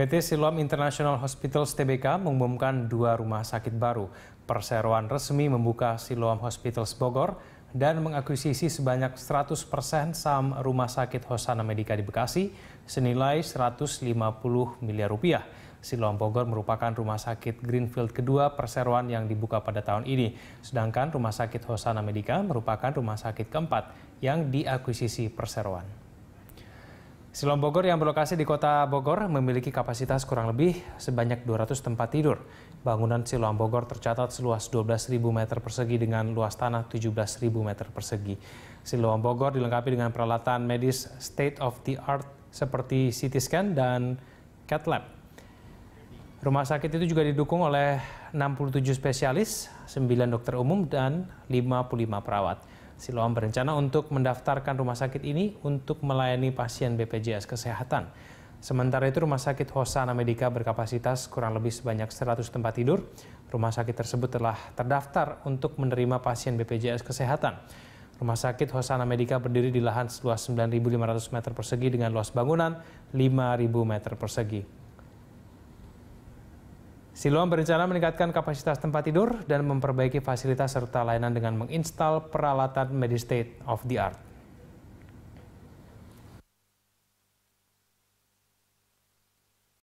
PT Siloam International Hospital TBK mengumumkan dua rumah sakit baru. Perseroan resmi membuka Siloam Hospital Bogor dan mengakuisisi sebanyak 100% saham rumah sakit Hosana Medika di Bekasi senilai 150 miliar rupiah. Siloam Bogor merupakan rumah sakit Greenfield kedua perseroan yang dibuka pada tahun ini. Sedangkan rumah sakit Hosana Medika merupakan rumah sakit keempat yang diakuisisi perseroan. Silom Bogor yang berlokasi di kota Bogor memiliki kapasitas kurang lebih sebanyak 200 tempat tidur. Bangunan Silom Bogor tercatat seluas 12.000 meter persegi dengan luas tanah 17.000 meter persegi. Silom Bogor dilengkapi dengan peralatan medis state of the art seperti CT scan dan CAT lab. Rumah sakit itu juga didukung oleh 67 spesialis, 9 dokter umum, dan 55 perawat. Siloam berencana untuk mendaftarkan rumah sakit ini untuk melayani pasien BPJS Kesehatan. Sementara itu rumah sakit Hosana Medica berkapasitas kurang lebih sebanyak 100 tempat tidur. Rumah sakit tersebut telah terdaftar untuk menerima pasien BPJS Kesehatan. Rumah sakit Hosana Medica berdiri di lahan seluas 9.500 meter persegi dengan luas bangunan 5.000 meter persegi. Siloam berencana meningkatkan kapasitas tempat tidur dan memperbaiki fasilitas serta layanan dengan menginstal peralatan Medistate of the Art.